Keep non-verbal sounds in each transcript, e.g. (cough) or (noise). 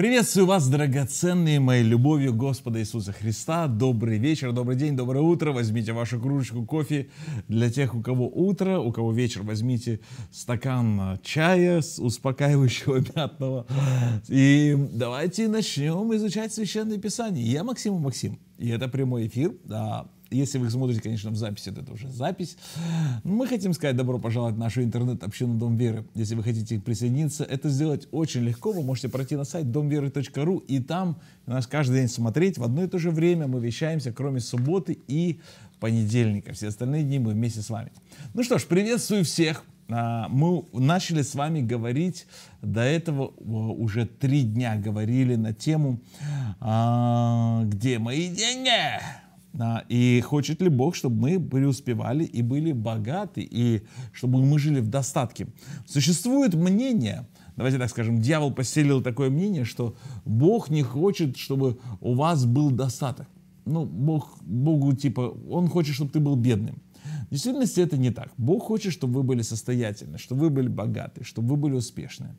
Приветствую вас, драгоценные мои, любовью Господа Иисуса Христа. Добрый вечер, добрый день, доброе утро. Возьмите вашу кружечку кофе для тех, у кого утро, у кого вечер. Возьмите стакан а, чая с успокаивающего (laughs) мятного. И давайте начнем изучать Священное Писание. Я Максим Максим, и это прямой эфир. Да, если вы их смотрите, конечно, в записи, это уже запись. Мы хотим сказать добро пожаловать в нашу интернет-общину Дом Веры. Если вы хотите присоединиться, это сделать очень легко. Вы можете пройти на сайт домверы.ру и там нас каждый день смотреть. В одно и то же время мы вещаемся, кроме субботы и понедельника. Все остальные дни мы вместе с вами. Ну что ж, приветствую всех а, мы начали с вами говорить, до этого уже три дня говорили на тему а, «Где мои деньги?». И хочет ли Бог, чтобы мы преуспевали и были богаты, и чтобы мы жили в достатке. Существует мнение, давайте так скажем, дьявол поселил такое мнение, что Бог не хочет, чтобы у вас был достаток. Ну, Бог, Богу типа, он хочет, чтобы ты был бедным. В действительности это не так. Бог хочет, чтобы вы были состоятельны, чтобы вы были богаты, чтобы вы были успешны.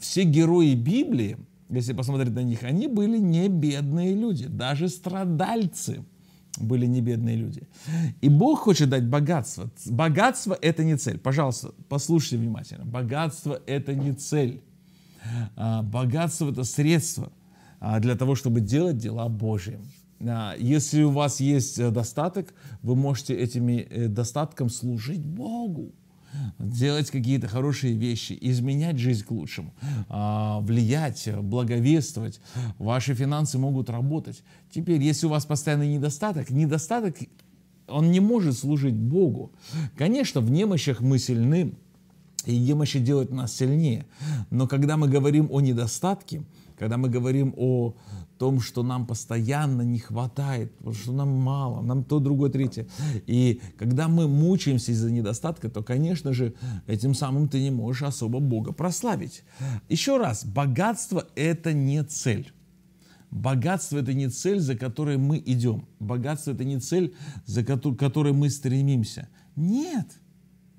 Все герои Библии, если посмотреть на них, они были не бедные люди, даже страдальцы – были не бедные люди. И Бог хочет дать богатство. Богатство – это не цель. Пожалуйста, послушайте внимательно. Богатство – это не цель. А, богатство – это средство а, для того, чтобы делать дела Божьи. А, если у вас есть э, достаток, вы можете этими э, достатком служить Богу делать какие-то хорошие вещи, изменять жизнь к лучшему, а, влиять, благовествовать. Ваши финансы могут работать. Теперь, если у вас постоянный недостаток, недостаток, он не может служить Богу. Конечно, в немощах мы сильны, и немощи делают нас сильнее. Но когда мы говорим о недостатке, когда мы говорим о том, что нам постоянно не хватает, что нам мало, нам то, другое, третье. И когда мы мучаемся из-за недостатка, то, конечно же, этим самым ты не можешь особо Бога прославить. Еще раз, богатство – это не цель. Богатство – это не цель, за которой мы идем. Богатство – это не цель, за которой мы стремимся. Нет,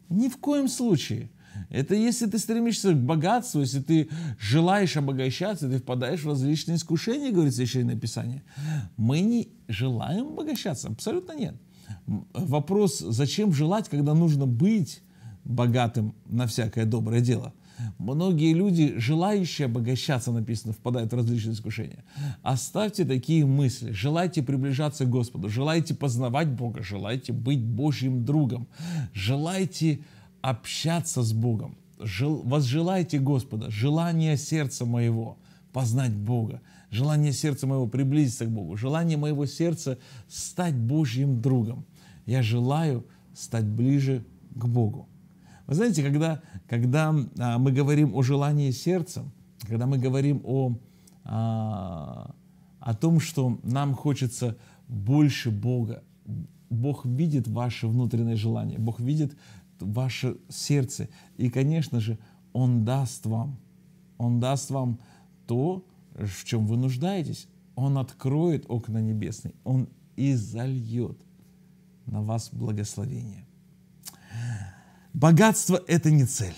ни в коем случае – это если ты стремишься к богатству, если ты желаешь обогащаться, ты впадаешь в различные искушения, говорит Священное Писание. Мы не желаем обогащаться, абсолютно нет. Вопрос, зачем желать, когда нужно быть богатым на всякое доброе дело? Многие люди, желающие обогащаться, написано, впадают в различные искушения. Оставьте такие мысли. Желайте приближаться к Господу, желайте познавать Бога, желайте быть Божьим другом, желайте общаться с Богом. Жел, возжелайте Господа, желание сердца моего познать Бога, желание сердца моего приблизиться к Богу, желание моего сердца стать Божьим другом. Я желаю стать ближе к Богу. Вы знаете, когда, когда а, мы говорим о желании сердца, когда мы говорим о, о, а, о том, что нам хочется больше Бога, Бог видит ваши внутренние желания, Бог видит ваше сердце. И, конечно же, Он даст вам. Он даст вам то, в чем вы нуждаетесь. Он откроет окна небесные. Он и зальет на вас благословение. Богатство – это не цель.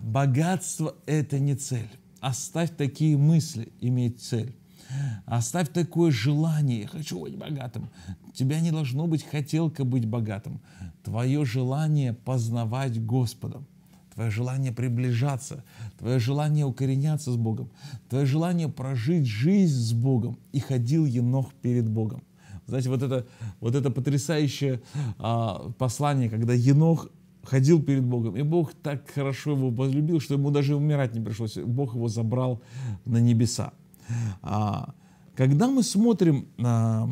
Богатство – это не цель. Оставь такие мысли, иметь цель. Оставь такое желание. Я хочу быть богатым. У тебя не должно быть хотелка быть богатым. Твое желание познавать Господа. твое желание приближаться, твое желание укореняться с Богом, твое желание прожить жизнь с Богом. И ходил Енох перед Богом. Знаете, вот это, вот это потрясающее а, послание, когда Енох ходил перед Богом, и Бог так хорошо его возлюбил, что ему даже умирать не пришлось. Бог его забрал на небеса. А, когда мы смотрим а,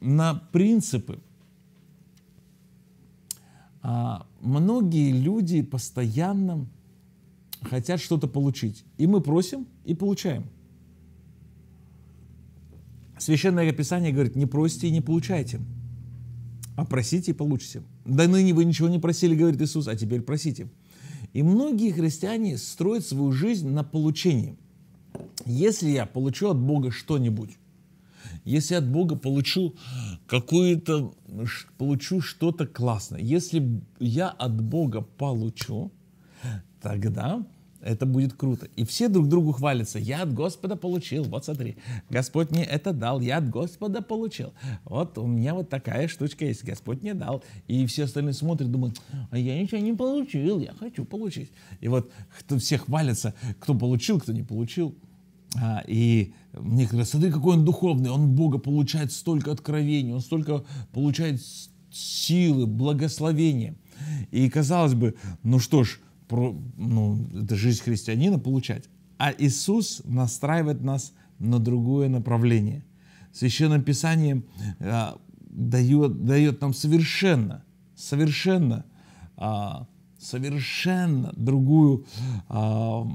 на принципы, а, многие люди постоянно хотят что-то получить. И мы просим, и получаем. Священное Писание говорит, не просите и не получайте, а просите и получите. Да ныне вы ничего не просили, говорит Иисус, а теперь просите. И многие христиане строят свою жизнь на получении. Если я получу от Бога что-нибудь, если от Бога получу какую-то, получу что-то классное, если я от Бога получу, тогда это будет круто. И все друг другу хвалятся. Я от Господа получил. Вот смотри, Господь мне это дал. Я от Господа получил. Вот у меня вот такая штучка есть. Господь мне дал. И все остальные смотрят, думают, а я ничего не получил. Я хочу получить. И вот кто, все хвалятся, кто получил, кто не получил. А, и мне говорят, смотри, какой он духовный, он Бога получает столько откровений, он столько получает силы, благословения. И казалось бы, ну что ж, про, ну, это жизнь христианина получать. А Иисус настраивает нас на другое направление. Священное Писание а, дает, дает нам совершенно, совершенно, а, совершенно другую а,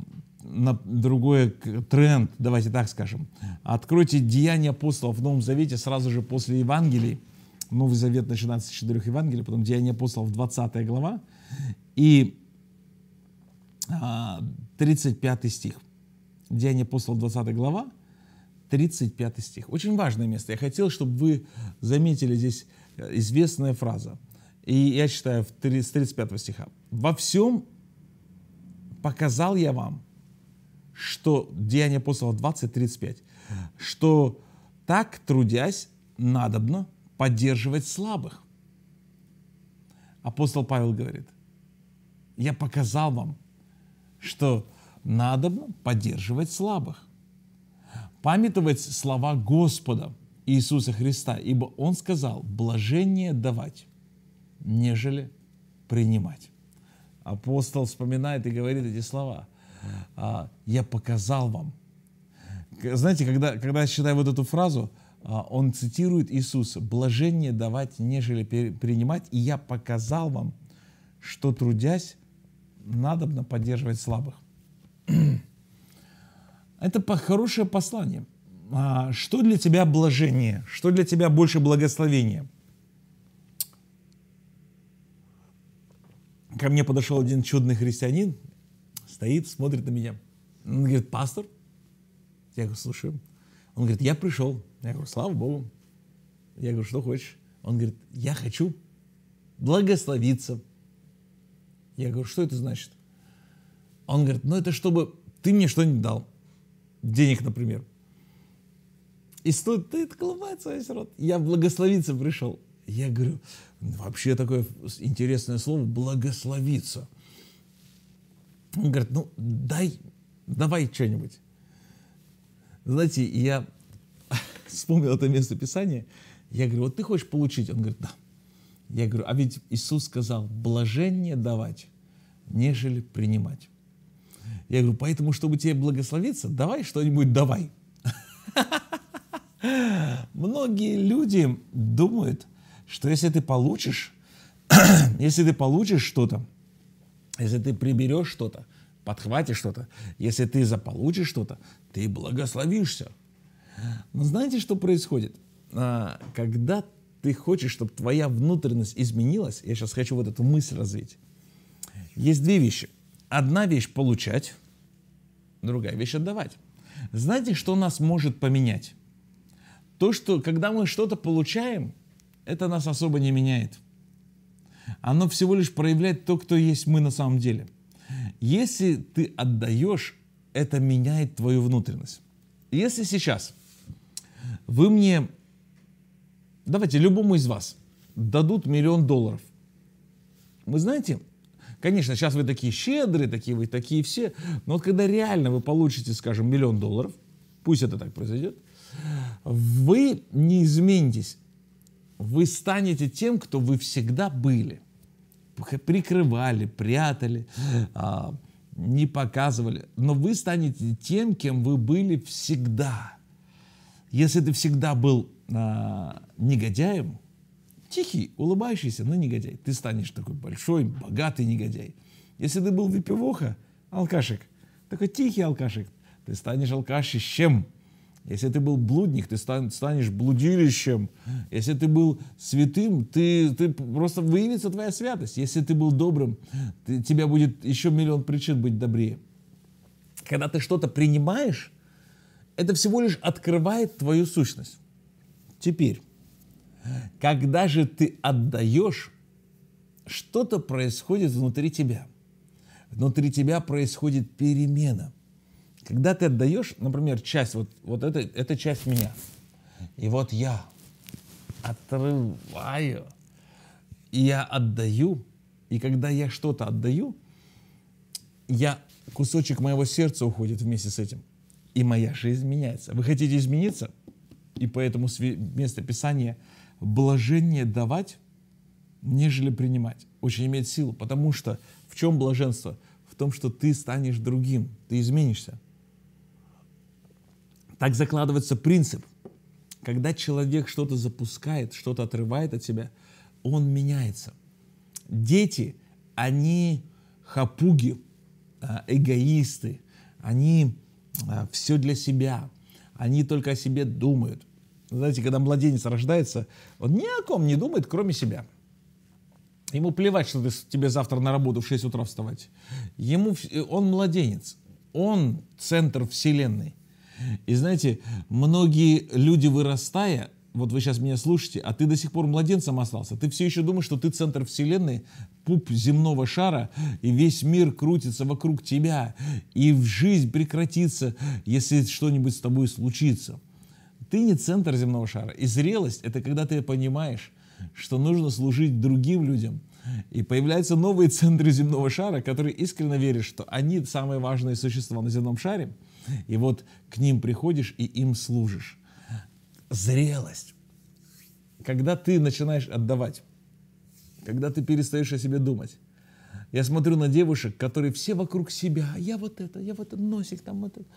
на другой тренд, давайте так скажем. Откройте Деяния апостолов в Новом Завете сразу же после Евангелий. Новый Завет начинается с четырех Евангелий, потом Деяния апостолов 20 глава и 35 а, стих. Деяния апостолов 20 глава, 35 стих. Очень важное место. Я хотел, чтобы вы заметили здесь э, известная фраза. И я читаю с 35 стиха. «Во всем показал я вам, что Деяние апостола 20.35, что так, трудясь, надобно поддерживать слабых. Апостол Павел говорит, я показал вам, что надобно поддерживать слабых, памятовать слова Господа Иисуса Христа, ибо Он сказал, блажение давать, нежели принимать. Апостол вспоминает и говорит эти слова – а, я показал вам. Знаете, когда, когда я считаю вот эту фразу, а, он цитирует Иисуса, «блажение давать, нежели принимать, и я показал вам, что трудясь, надобно поддерживать слабых». (clears throat) Это хорошее послание. А, что для тебя блажение? Что для тебя больше благословения? Ко мне подошел один чудный христианин, стоит, смотрит на меня. Он говорит, пастор? Я говорю, слушаю Он говорит, я пришел. Я говорю, слава Богу. Я говорю, что хочешь? Он говорит, я хочу благословиться. Я говорю, что это значит? Он говорит, ну это чтобы ты мне что-нибудь дал. Денег, например. И стоит, ты колупается весь рот. Я благословиться пришел. Я говорю, вообще такое интересное слово «благословиться». Он говорит, ну дай, давай что-нибудь. Знаете, я (laughs) вспомнил это место Писания. Я говорю, вот ты хочешь получить? Он говорит, да. Я говорю, а ведь Иисус сказал, блажение давать, нежели принимать. Я говорю, поэтому, чтобы тебе благословиться, давай что-нибудь давай. (laughs) Многие люди думают, что если ты получишь, (clears throat) если ты получишь что-то, если ты приберешь что-то, подхватишь что-то, если ты заполучишь что-то, ты благословишься. Но знаете, что происходит? А, когда ты хочешь, чтобы твоя внутренность изменилась, я сейчас хочу вот эту мысль развить. Есть две вещи. Одна вещь получать, другая вещь отдавать. Знаете, что нас может поменять? То, что когда мы что-то получаем, это нас особо не меняет оно всего лишь проявляет то, кто есть мы на самом деле. Если ты отдаешь, это меняет твою внутренность. Если сейчас вы мне, давайте любому из вас, дадут миллион долларов, вы знаете, конечно, сейчас вы такие щедрые, такие вы такие все, но вот когда реально вы получите, скажем, миллион долларов, пусть это так произойдет, вы не изменитесь вы станете тем, кто вы всегда были. Прикрывали, прятали, а, не показывали. Но вы станете тем, кем вы были всегда. Если ты всегда был а, негодяем, тихий, улыбающийся, но негодяй, ты станешь такой большой, богатый негодяй. Если ты был выпивоха, алкашек, такой тихий алкашек, ты станешь алкашищем. Если ты был блудник, ты станешь блудилищем. Если ты был святым, ты, ты просто выявится твоя святость. Если ты был добрым, ты, тебя будет еще миллион причин быть добрее. Когда ты что-то принимаешь, это всего лишь открывает твою сущность. Теперь, когда же ты отдаешь, что-то происходит внутри тебя. Внутри тебя происходит перемена. Когда ты отдаешь, например, часть, вот, вот это, это часть меня, и вот я отрываю, и я отдаю, и когда я что-то отдаю, я, кусочек моего сердца уходит вместе с этим, и моя жизнь меняется. Вы хотите измениться? И поэтому место Писания «блажение давать, нежели принимать» очень имеет силу, потому что в чем блаженство? В том, что ты станешь другим, ты изменишься. Так закладывается принцип. Когда человек что-то запускает, что-то отрывает от себя, он меняется. Дети, они хапуги, а, эгоисты, они а, все для себя, они только о себе думают. Знаете, когда младенец рождается, он ни о ком не думает, кроме себя. Ему плевать, что ты, тебе завтра на работу в 6 утра вставать. Ему, э, он младенец, он центр вселенной. И знаете, многие люди, вырастая, вот вы сейчас меня слушаете, а ты до сих пор младенцем остался. Ты все еще думаешь, что ты центр вселенной, пуп земного шара, и весь мир крутится вокруг тебя, и в жизнь прекратится, если что-нибудь с тобой случится. Ты не центр земного шара. И зрелость – это когда ты понимаешь, что нужно служить другим людям. И появляются новые центры земного шара, которые искренне верят, что они самые важные существа на земном шаре – и вот к ним приходишь и им служишь. Зрелость. Когда ты начинаешь отдавать, когда ты перестаешь о себе думать, я смотрю на девушек, которые все вокруг себя. Я вот это, я вот этот носик, там вот это.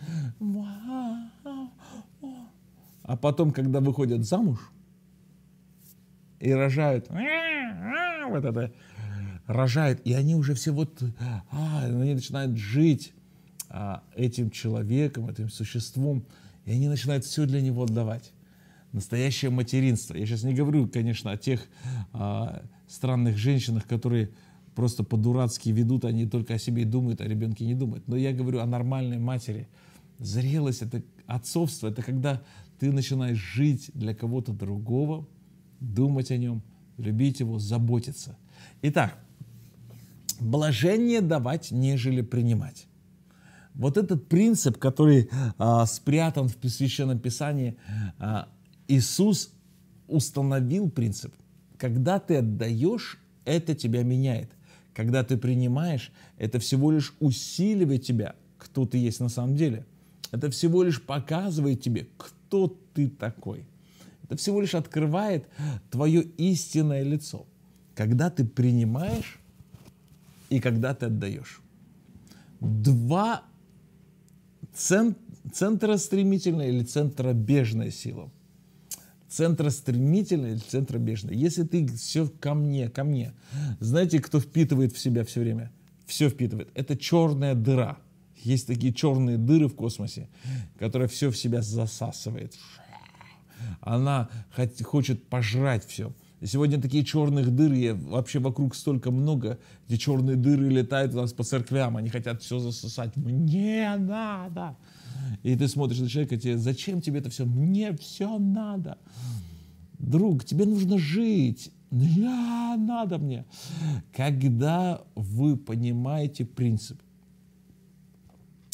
А потом, когда выходят замуж и рожают, вот это, рожают, и они уже все вот, а, они начинают жить а, этим человеком, этим существом, и они начинают все для него отдавать. Настоящее материнство. Я сейчас не говорю, конечно, о тех а, странных женщинах, которые просто по-дурацки ведут, они только о себе и думают, о ребенке не думают. Но я говорю о нормальной матери. Зрелость — это отцовство, это когда ты начинаешь жить для кого-то другого, думать о нем, любить его, заботиться. Итак, блажение давать, нежели принимать. Вот этот принцип, который а, спрятан в Священном Писании, а, Иисус установил принцип. Когда ты отдаешь, это тебя меняет. Когда ты принимаешь, это всего лишь усиливает тебя, кто ты есть на самом деле. Это всего лишь показывает тебе, кто ты такой. Это всего лишь открывает твое истинное лицо. Когда ты принимаешь и когда ты отдаешь. Два цен, центростремительная или центробежная сила. Центростремительная или центробежная. Если ты все ко мне, ко мне. Знаете, кто впитывает в себя все время? Все впитывает. Это черная дыра. Есть такие черные дыры в космосе, которая все в себя засасывает. Она хочет пожрать все. Сегодня такие черных дыры и вообще вокруг столько много. Эти черные дыры летают у нас по церквям, они хотят все засосать. Мне надо! И ты смотришь на человека, тебе, зачем тебе это все? Мне все надо. Друг, тебе нужно жить. Я надо мне. Когда вы понимаете принцип,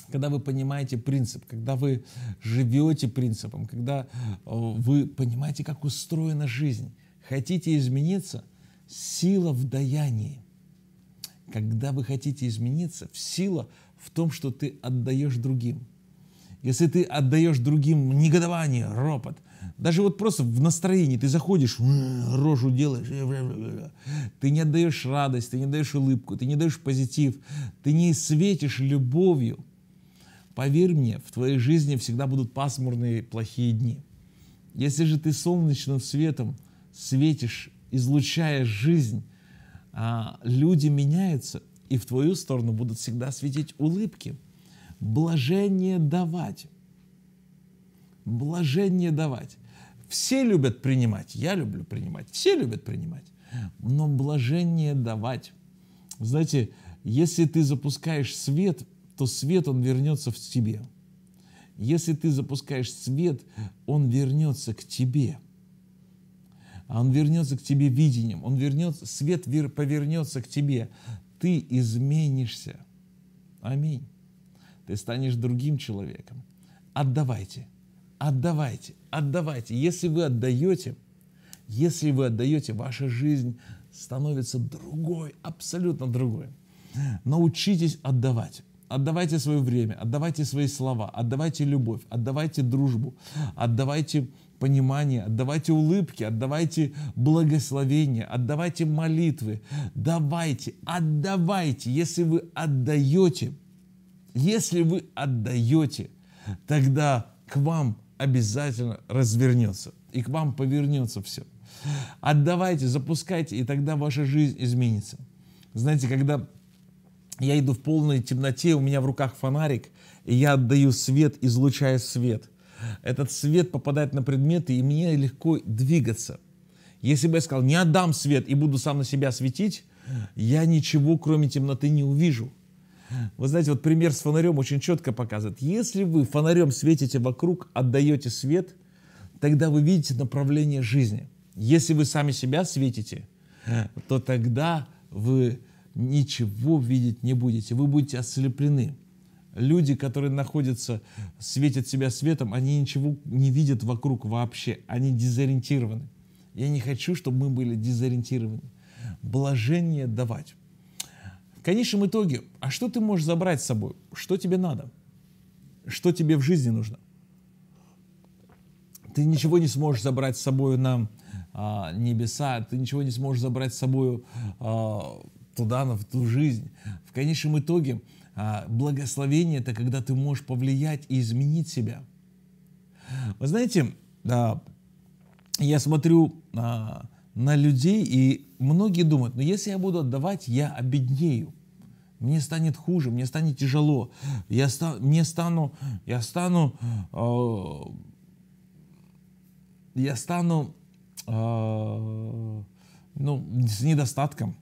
когда вы понимаете принцип, когда вы живете принципом, когда э, вы понимаете, как устроена жизнь, хотите измениться? Сила в даянии. Когда вы хотите измениться, сила в том, что ты отдаешь другим. Если ты отдаешь другим негодование, ропот, даже вот просто в настроении ты заходишь, рожу делаешь, э, ты не отдаешь радость, ты не даешь улыбку, ты не даешь позитив, ты не светишь любовью. Поверь мне, в твоей жизни всегда будут пасмурные плохие дни. Если же ты солнечным светом светишь, излучая жизнь, а, люди меняются, и в твою сторону будут всегда светить улыбки. Блажение давать. Блажение давать. Все любят принимать, я люблю принимать, все любят принимать, но блажение давать. Знаете, если ты запускаешь свет, то свет, он вернется в тебе. Если ты запускаешь свет, он вернется к тебе – а он вернется к тебе видением, он вернется, свет повернется к тебе. Ты изменишься. Аминь. Ты станешь другим человеком. Отдавайте, отдавайте, отдавайте. Если вы отдаете, если вы отдаете, ваша жизнь становится другой, абсолютно другой. Научитесь отдавать. Отдавайте свое время, отдавайте свои слова, отдавайте любовь, отдавайте дружбу, отдавайте понимание, отдавайте улыбки, отдавайте благословения, отдавайте молитвы, давайте, отдавайте, если вы отдаете, если вы отдаете, тогда к вам обязательно развернется, и к вам повернется все. Отдавайте, запускайте, и тогда ваша жизнь изменится. Знаете, когда я иду в полной темноте, у меня в руках фонарик, и я отдаю свет, излучая свет – этот свет попадает на предметы, и мне легко двигаться. Если бы я сказал, не отдам свет и буду сам на себя светить, я ничего, кроме темноты, не увижу. Вы знаете, вот пример с фонарем очень четко показывает. Если вы фонарем светите вокруг, отдаете свет, тогда вы видите направление жизни. Если вы сами себя светите, то тогда вы ничего видеть не будете. Вы будете ослеплены. Люди, которые находятся, светят себя светом, они ничего не видят вокруг вообще. Они дезориентированы. Я не хочу, чтобы мы были дезориентированы. Блажение давать. В конечном итоге, а что ты можешь забрать с собой? Что тебе надо? Что тебе в жизни нужно? Ты ничего не сможешь забрать с собой на а, небеса, ты ничего не сможешь забрать с собой а, туда, на, в ту жизнь. В конечном итоге а, благословение – это когда ты можешь повлиять и изменить себя. Вы знаете, а, я смотрю а, на людей, и многие думают, ну если я буду отдавать, я обеднею. Мне станет хуже, мне станет тяжело. Я, ста, мне стану, я стану, э, я стану, э, ну, с недостатком.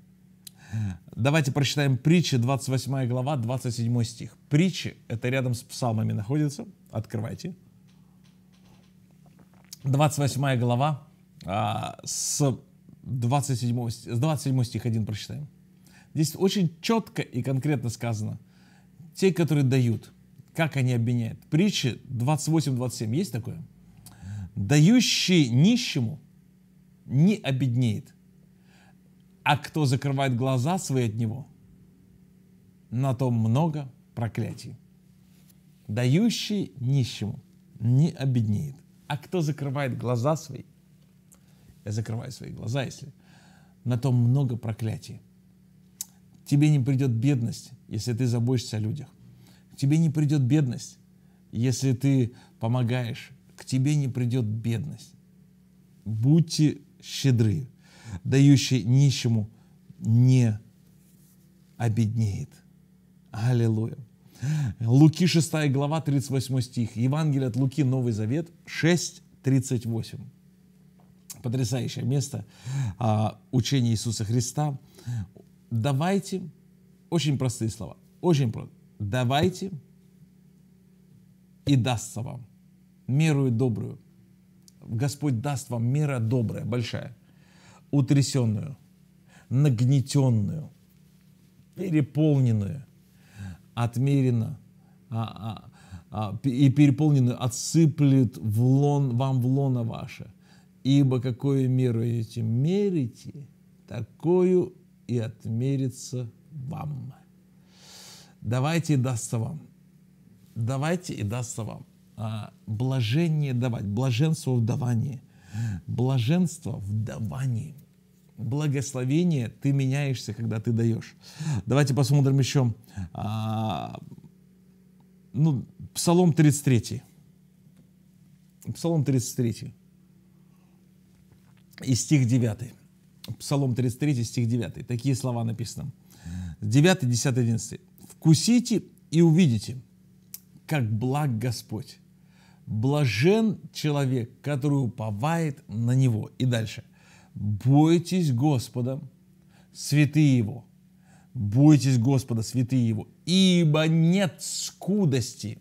Давайте прочитаем притчи, 28 глава, 27 стих. Притчи, это рядом с псалмами находится, открывайте. 28 глава, а, с 27, с 27 стих 1 прочитаем. Здесь очень четко и конкретно сказано. Те, которые дают, как они обвиняют. Притчи 28-27, есть такое? Дающий нищему не обеднеет, а кто закрывает глаза свои от него, на том много проклятий. Дающий нищему не обеднеет. А кто закрывает глаза свои, я закрываю свои глаза, если на том много проклятий. Тебе не придет бедность, если ты заботишься о людях. Тебе не придет бедность, если ты помогаешь. К тебе не придет бедность. Будьте щедры дающий нищему, не обеднеет. Аллилуйя. Луки 6 глава 38 стих. Евангелие от Луки, Новый Завет 6, 38. Потрясающее место а, учения Иисуса Христа. Давайте, очень простые слова, очень просто. Давайте и дастся вам меру и добрую. Господь даст вам мера добрая, большая – утрясенную, нагнетенную, переполненную, отмеренно а, а, а, и переполненную отсыплет в лон, вам в лоно ваше. Ибо какую меру эти мерите, такую и отмерится вам. Давайте и дастся вам. Давайте и дастся вам. А, блажение давать, блаженство в давании. Блаженство в давании – благословение, ты меняешься, когда ты даешь. Давайте посмотрим еще. А, ну, Псалом 33. Псалом 33. И стих 9. Псалом 33, стих 9. Такие слова написаны. 9, 10, 11. «Вкусите и увидите, как благ Господь. Блажен человек, который уповает на Него». И дальше – Бойтесь Господа, святые Его. Бойтесь Господа, святые Его, ибо нет скудости,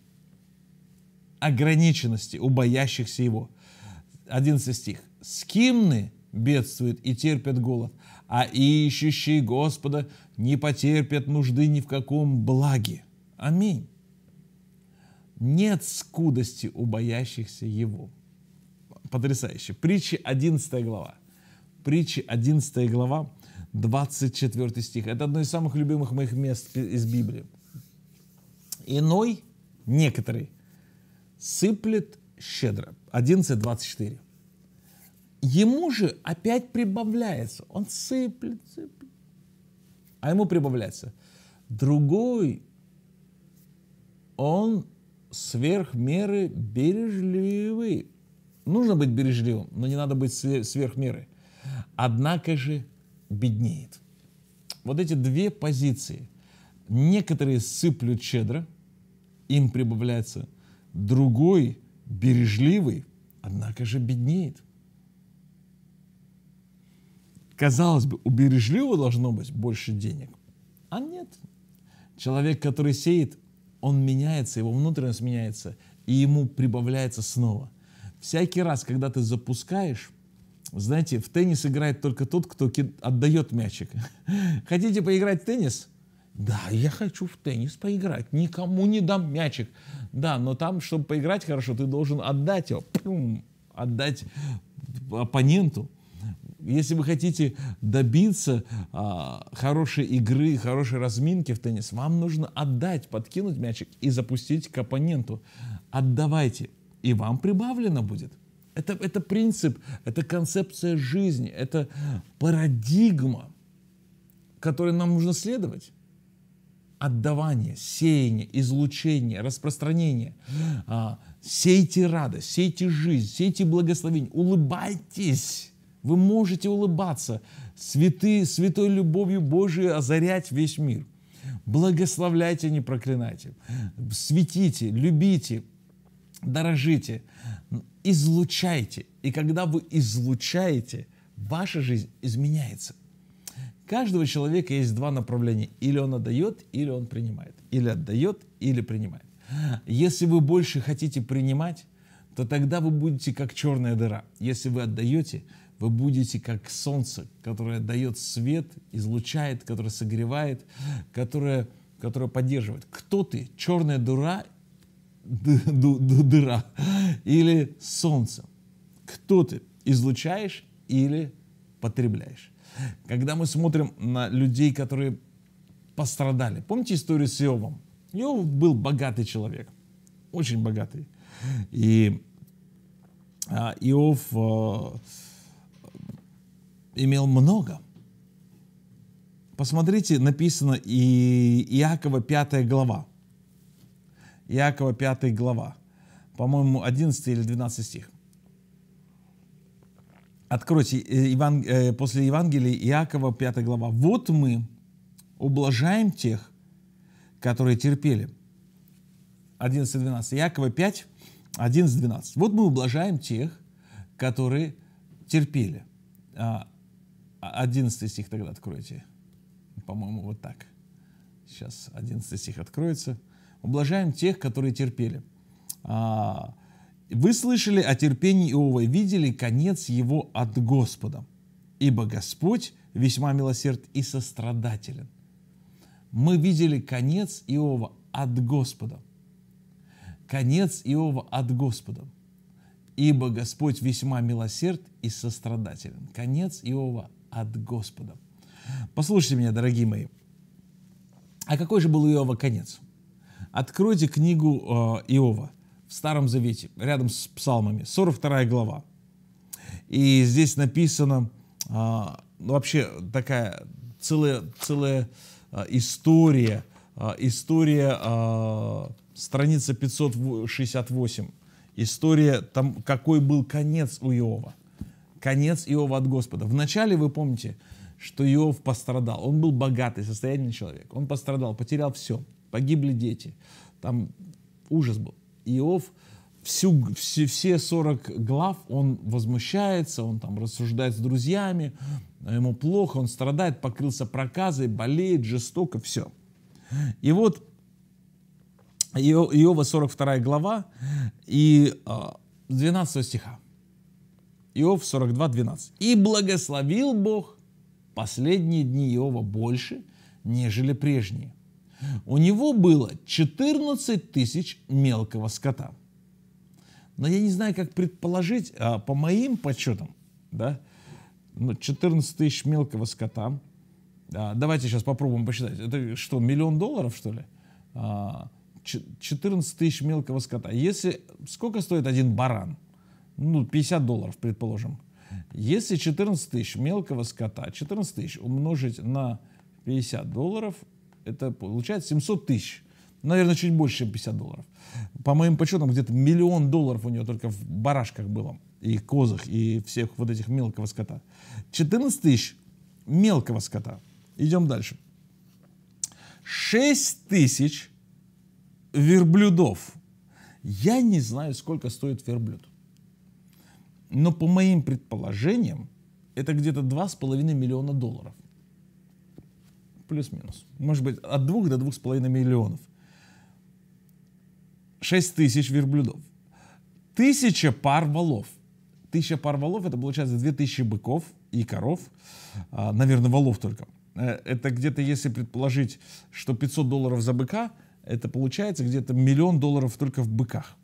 ограниченности у боящихся Его. 11 стих. Скимны бедствуют и терпят голод, а ищущие Господа не потерпят нужды ни в каком благе. Аминь. Нет скудости у боящихся Его. Потрясающе. Притчи 11 глава. Притчи 11 глава, 24 стих. Это одно из самых любимых моих мест из Библии. Иной, некоторый, сыплет щедро. 11.24. Ему же опять прибавляется. Он сыплет, сыплет. А ему прибавляется. Другой, он сверх меры бережливый. Нужно быть бережливым, но не надо быть сверх меры однако же беднеет. Вот эти две позиции. Некоторые сыплют щедро, им прибавляется. Другой, бережливый, однако же беднеет. Казалось бы, у бережливого должно быть больше денег. А нет. Человек, который сеет, он меняется, его внутренность меняется, и ему прибавляется снова. Всякий раз, когда ты запускаешь, знаете, в теннис играет только тот, кто отдает мячик. (laughs) Хотите поиграть в теннис? Да, я хочу в теннис поиграть, никому не дам мячик. Да, но там, чтобы поиграть хорошо, ты должен отдать его, пум, отдать оппоненту. Если вы хотите добиться а, хорошей игры, хорошей разминки в теннис, вам нужно отдать, подкинуть мячик и запустить к оппоненту. Отдавайте, и вам прибавлено будет. Это, это принцип, это концепция жизни, это парадигма, которой нам нужно следовать. Отдавание, сеяние, излучение, распространение. А, сейте радость, сейте жизнь, сейте благословение, улыбайтесь. Вы можете улыбаться, святы, святой любовью Божией озарять весь мир. Благословляйте, не проклинайте. Светите, любите, дорожите излучайте. И когда вы излучаете, ваша жизнь изменяется. Каждого человека есть два направления. Или он отдает, или он принимает. Или отдает, или принимает. Если вы больше хотите принимать, то тогда вы будете как черная дыра. Если вы отдаете, вы будете как солнце, которое дает свет, излучает, которое согревает, которое, которое поддерживает. Кто ты, черная дыра? (laughs) дыра или солнце. Кто ты? Излучаешь или потребляешь? Когда мы смотрим на людей, которые пострадали. Помните историю с Иовом? Иов был богатый человек, очень богатый. И а, Иов а, имел много. Посмотрите, написано и Иакова 5 глава. Иакова 5 глава, по-моему, 11 или 12 стих. Откройте э, э, после Евангелия Иакова 5 глава. «Вот мы ублажаем тех, которые терпели». 11-12. Иакова 5, 11-12. «Вот мы ублажаем тех, которые терпели». 11 а, а, стих тогда откройте. По-моему, вот так. Сейчас 11 стих откроется. Ублажаем тех, которые терпели. А, вы слышали о терпении Иова и видели конец его от Господа. Ибо Господь весьма милосерд и сострадателен. Мы видели конец Иова от Господа. Конец Иова от Господа. Ибо Господь весьма милосерд и сострадателен. Конец Иова от Господа. Послушайте меня, дорогие мои. А какой же был Иова конец? Откройте книгу э, Иова в Старом Завете, рядом с Псалмами, 42 глава. И здесь написано э, ну, вообще такая целая, целая э, история, э, история, э, страница 568, история, там, какой был конец у Иова. Конец Иова от Господа. Вначале, вы помните, что Иов пострадал. Он был богатый, состоятельный человек. Он пострадал, потерял все погибли дети. Там ужас был. Иов всю, все, все 40 глав он возмущается, он там рассуждает с друзьями, ему плохо, он страдает, покрылся проказой, болеет жестоко, все. И вот Ио, Иова 42 глава и 12 а, стиха. Иов 42, 12. «И благословил Бог последние дни Иова больше, нежели прежние, у него было 14 тысяч мелкого скота. Но я не знаю, как предположить, а по моим подсчетам, да, 14 ну, тысяч мелкого скота. А, давайте сейчас попробуем посчитать. Это что, миллион долларов, что ли? А, 14 тысяч мелкого скота. Если сколько стоит один баран? Ну, 50 долларов, предположим. Если 14 тысяч мелкого скота, 14 тысяч умножить на 50 долларов, это получается 700 тысяч. Наверное, чуть больше, чем 50 долларов. По моим подсчетам, где-то миллион долларов у нее только в барашках было. И козах, и всех вот этих мелкого скота. 14 тысяч мелкого скота. Идем дальше. 6 тысяч верблюдов. Я не знаю, сколько стоит верблюд. Но по моим предположениям, это где-то 2,5 миллиона долларов плюс-минус. Может быть, от двух до двух с половиной миллионов. шесть тысяч верблюдов. Тысяча пар валов. Тысяча пар валов, это получается две тысячи быков и коров. А, наверное, валов только. Э, это где-то, если предположить, что 500 долларов за быка, это получается где-то миллион долларов только в быках.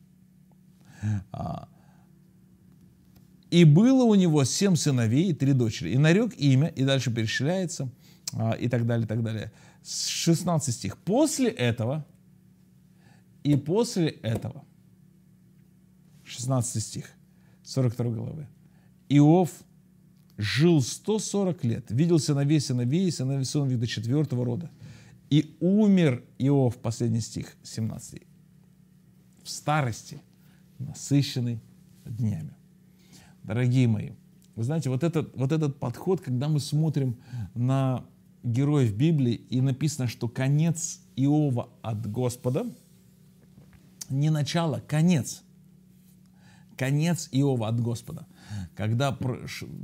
А. и было у него семь сыновей и три дочери. И нарек имя, и дальше перечисляется – а, и так далее, и так далее. 16 стих. После этого и после этого. 16 стих 42 главы. Иов жил 140 лет, виделся видел сыновей на сыновей сыновей до четвертого рода. И умер Иов, последний стих, 17. В старости, насыщенный днями. Дорогие мои, вы знаете, вот этот, вот этот подход, когда мы смотрим на героев Библии, и написано, что конец Иова от Господа, не начало, конец. Конец Иова от Господа. Когда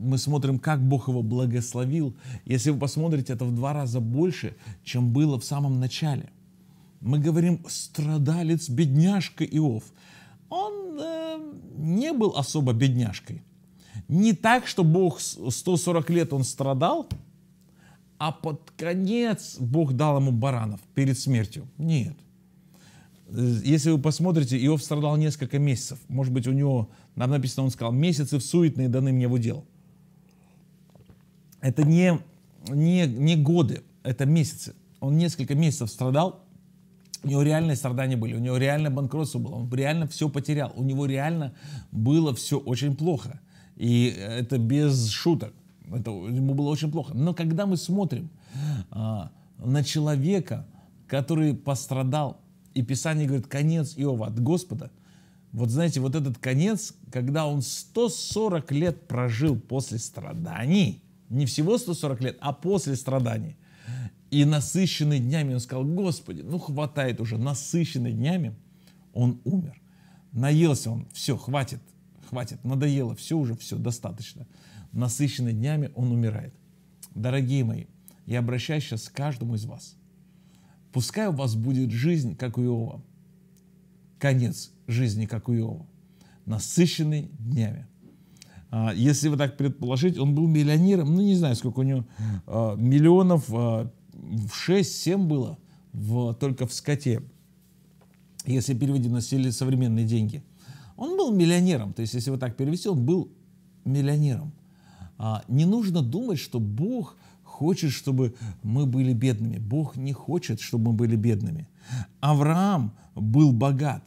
мы смотрим, как Бог его благословил, если вы посмотрите, это в два раза больше, чем было в самом начале. Мы говорим, страдалец, бедняжка Иов. Он э, не был особо бедняжкой. Не так, что Бог 140 лет он страдал, а под конец Бог дал ему баранов перед смертью. Нет. Э, если вы посмотрите, Иов страдал несколько месяцев. Может быть, у него, нам написано, он сказал, месяцы в суетные даны мне в удел. Это не, не, не годы, это месяцы. Он несколько месяцев страдал, у него реальные страдания были, у него реально банкротство было, он реально все потерял, у него реально было все очень плохо. И это без шуток. Это, ему было очень плохо. Но когда мы смотрим а, на человека, который пострадал, и Писание говорит, конец Иова от Господа, вот знаете, вот этот конец, когда он 140 лет прожил после страданий, не всего 140 лет, а после страданий, и насыщенный днями, он сказал, Господи, ну хватает уже, насыщенный днями, он умер. Наелся он, все, хватит, хватит, надоело, все уже, все, достаточно насыщенный днями, он умирает. Дорогие мои, я обращаюсь сейчас к каждому из вас. Пускай у вас будет жизнь, как у Иова. Конец жизни, как у Иова. Насыщенный днями. А, если вы так предположить, он был миллионером, ну не знаю, сколько у него, а, миллионов а, в 6-7 было в, только в скоте, если переводить на современные деньги. Он был миллионером, то есть если вы так перевести, он был миллионером – а, не нужно думать, что Бог хочет, чтобы мы были бедными. Бог не хочет, чтобы мы были бедными. Авраам был богат,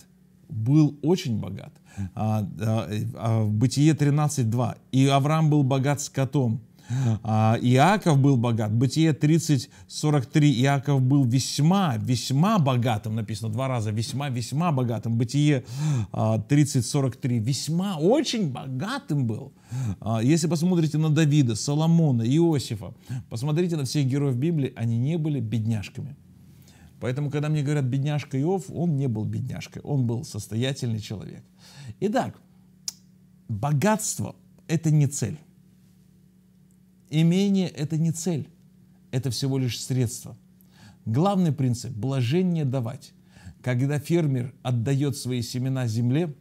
был очень богат. А, э, а Бытие 13.2. «И Авраам был богат скотом, а, Иаков был богат. Бытие 30.43. Иаков был весьма, весьма богатым. Написано два раза. Весьма, весьма богатым. Бытие 30.43. А, весьма, очень богатым был. А, если посмотрите на Давида, Соломона, Иосифа, посмотрите на всех героев Библии, они не были бедняжками. Поэтому, когда мне говорят «бедняжка Иов», он не был бедняжкой, он был состоятельный человек. Итак, богатство – это не цель. Имение – это не цель, это всего лишь средство. Главный принцип – блажение давать. Когда фермер отдает свои семена земле,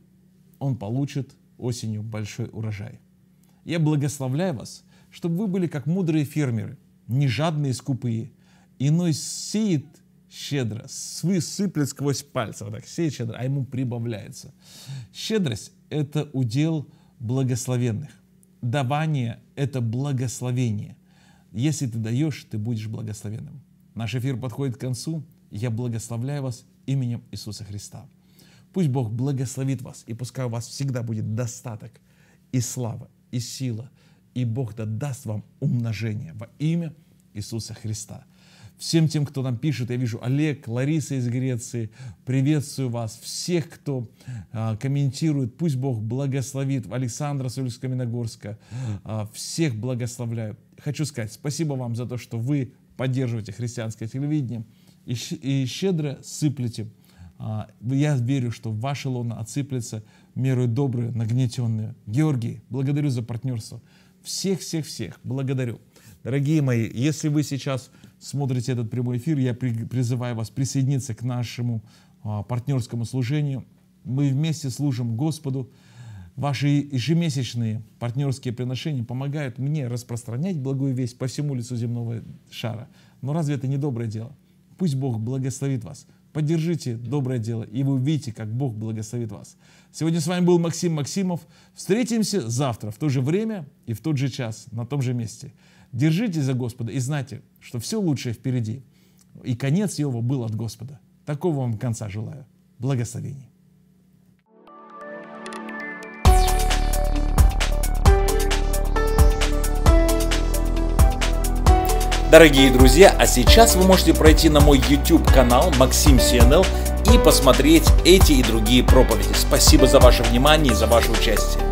он получит осенью большой урожай. Я благословляю вас, чтобы вы были как мудрые фермеры, не жадные и скупые. Иной сеет щедро, сыплет сквозь пальцы, вот так, сеет щедро, а ему прибавляется. Щедрость – это удел благословенных давание – это благословение. Если ты даешь, ты будешь благословенным. Наш эфир подходит к концу. Я благословляю вас именем Иисуса Христа. Пусть Бог благословит вас, и пускай у вас всегда будет достаток и слава, и сила, и Бог да даст вам умножение во имя Иисуса Христа всем тем, кто нам пишет. Я вижу Олег, Лариса из Греции. Приветствую вас. Всех, кто э, комментирует. Пусть Бог благословит. Александра с Каменогорска. Э, а, всех благословляю. Хочу сказать спасибо вам за то, что вы поддерживаете христианское телевидение и, и щедро сыплете. Э, я верю, что ваша лона отсыплется меру добрые, нагнетенные. Георгий, благодарю за партнерство. Всех-всех-всех благодарю. Дорогие мои, если вы сейчас смотрите этот прямой эфир, я при, призываю вас присоединиться к нашему а, партнерскому служению. Мы вместе служим Господу. Ваши ежемесячные партнерские приношения помогают мне распространять благую весть по всему лицу земного шара. Но разве это не доброе дело? Пусть Бог благословит вас. Поддержите доброе дело, и вы увидите, как Бог благословит вас. Сегодня с вами был Максим Максимов. Встретимся завтра в то же время и в тот же час, на том же месте. Держитесь за Господа и знайте, что все лучшее впереди. И конец его был от Господа. Такого вам конца желаю. Благословений. Дорогие друзья, а сейчас вы можете пройти на мой YouTube канал Максим Сиенел и посмотреть эти и другие проповеди. Спасибо за ваше внимание и за ваше участие.